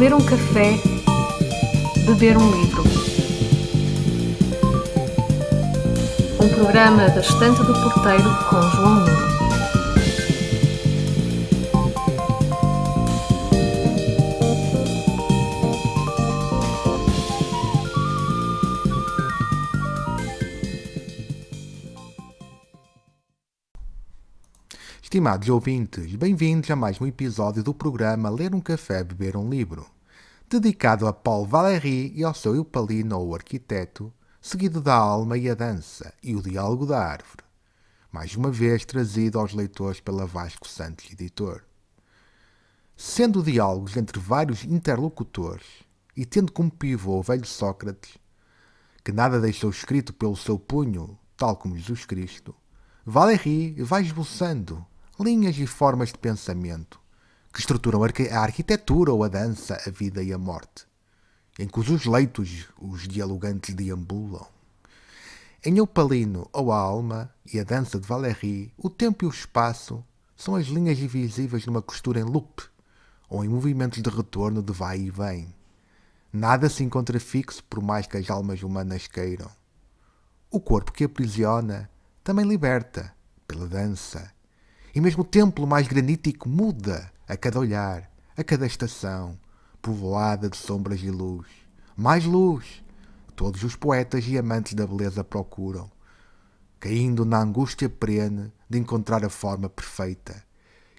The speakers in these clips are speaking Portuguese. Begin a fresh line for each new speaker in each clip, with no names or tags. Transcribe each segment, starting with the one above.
ler um café, beber um livro. Um programa da Estante do Porteiro com João Nunes. Estimados ouvintes, bem-vindos a mais um episódio do programa Ler um Café, Beber um Livro, dedicado a Paul Valéry e ao seu Eupalino, o arquiteto, seguido da alma e a dança e o diálogo da árvore, mais uma vez trazido aos leitores pela Vasco Santos Editor. Sendo diálogos entre vários interlocutores e tendo como pivô o velho Sócrates, que nada deixou escrito pelo seu punho, tal como Jesus Cristo, Valéry vai esboçando linhas e formas de pensamento que estruturam a arquitetura ou a dança, a vida e a morte, em cujos leitos os dialogantes deambulam. Em Palino ou a alma e a dança de Valéry, o tempo e o espaço são as linhas divisíveis numa costura em loop ou em movimentos de retorno de vai e vem. Nada se encontra fixo por mais que as almas humanas queiram. O corpo que aprisiona também liberta, pela dança, e mesmo o templo mais granítico muda a cada olhar, a cada estação, povoada de sombras e luz. Mais luz! Todos os poetas e amantes da beleza procuram, caindo na angústia perene de encontrar a forma perfeita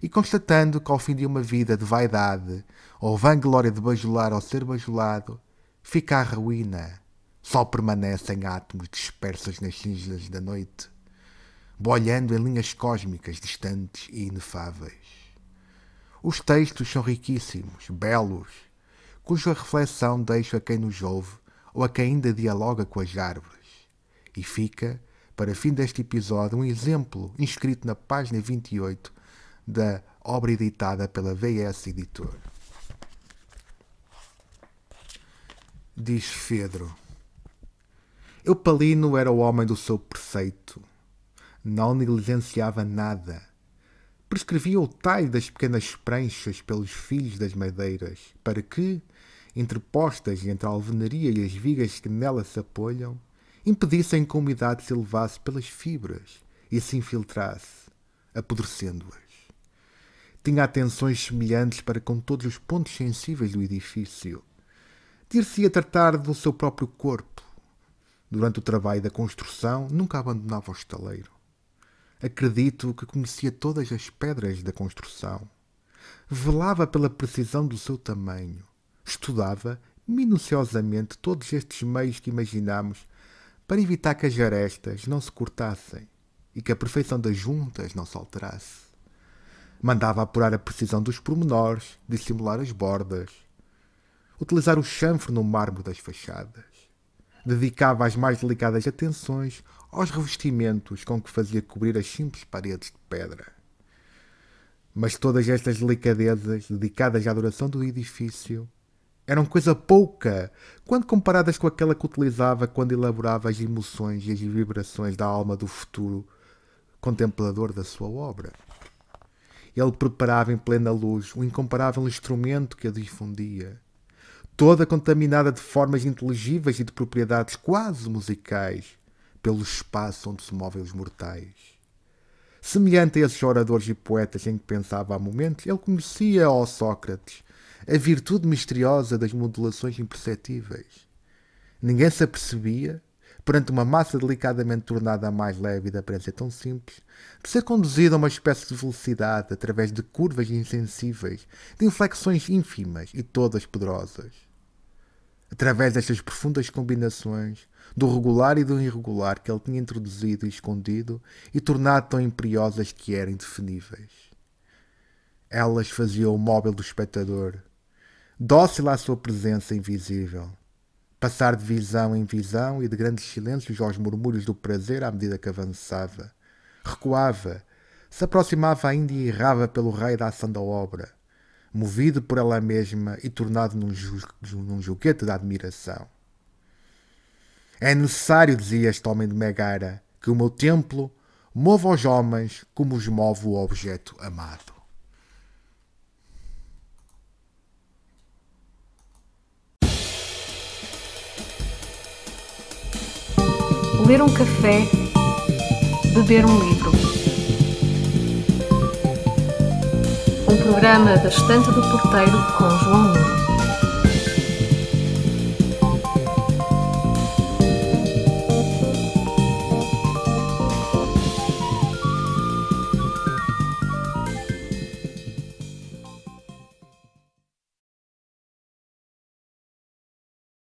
e constatando que ao fim de uma vida de vaidade ou vanglória de bajular ou ser bajulado, fica a ruína, só permanecem átomos dispersos nas cinzas da noite boiando em linhas cósmicas distantes e inefáveis. Os textos são riquíssimos, belos, cuja reflexão deixo a quem nos ouve ou a quem ainda dialoga com as árvores. E fica, para fim deste episódio, um exemplo inscrito na página 28 da obra editada pela VS Editor. Diz Fedro: Eu Palino era o homem do seu preceito não negligenciava nada. Prescrevia o talho das pequenas pranchas pelos filhos das madeiras, para que, entrepostas entre a alvenaria e as vigas que nela se apoiam, impedissem que a umidade se elevasse pelas fibras e se infiltrasse, apodrecendo-as. Tinha atenções semelhantes para com todos os pontos sensíveis do edifício. Dir-se-ia tratar do seu próprio corpo. Durante o trabalho da construção, nunca abandonava o estaleiro. Acredito que conhecia todas as pedras da construção. Velava pela precisão do seu tamanho. Estudava minuciosamente todos estes meios que imaginámos para evitar que as arestas não se cortassem e que a perfeição das juntas não se alterasse. Mandava apurar a precisão dos pormenores, dissimular as bordas, utilizar o chanfre no mármore das fachadas dedicava as mais delicadas atenções aos revestimentos com que fazia cobrir as simples paredes de pedra. Mas todas estas delicadezas, dedicadas à adoração do edifício, eram coisa pouca quando comparadas com aquela que utilizava quando elaborava as emoções e as vibrações da alma do futuro contemplador da sua obra. Ele preparava em plena luz o incomparável instrumento que a difundia toda contaminada de formas inteligíveis e de propriedades quase musicais pelo espaço onde se movem os mortais. Semelhante a esses oradores e poetas em que pensava há momentos, ele conhecia, ó Sócrates, a virtude misteriosa das modulações imperceptíveis. Ninguém se apercebia, perante uma massa delicadamente tornada mais leve e da aparência tão simples, de ser conduzida a uma espécie de velocidade através de curvas insensíveis, de inflexões ínfimas e todas poderosas através destas profundas combinações do regular e do irregular que ele tinha introduzido e escondido e tornado tão imperiosas que eram indefiníveis. Elas faziam o móvel do espectador, dócil à sua presença invisível, passar de visão em visão e de grandes silêncios aos murmúrios do prazer à medida que avançava, recuava, se aproximava ainda e errava pelo rei da ação da obra movido por ela mesma e tornado num, ju num juguete de admiração. É necessário, dizia este homem de Megara, que o meu templo mova os homens como os move o objeto amado. Ler um café, beber um livro um programa da Estante do Porteiro com João Nuno.